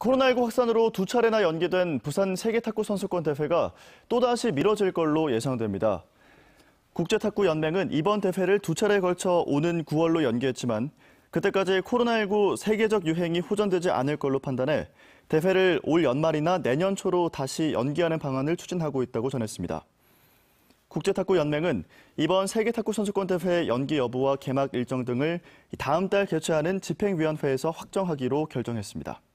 코로나19 확산으로 두 차례나 연기된 부산 세계탁구 선수권 대회가 또다시 미뤄질 걸로 예상됩니다. 국제탁구연맹은 이번 대회를 두 차례에 걸쳐 오는 9월로 연기했지만 그때까지 코로나19 세계적 유행이 호전되지 않을 걸로 판단해 대회를 올 연말이나 내년 초로 다시 연기하는 방안을 추진하고 있다고 전했습니다. 국제탁구연맹은 이번 세계탁구선수권 대회 연기 여부와 개막 일정 등을 다음 달 개최하는 집행위원회에서 확정하기로 결정했습니다.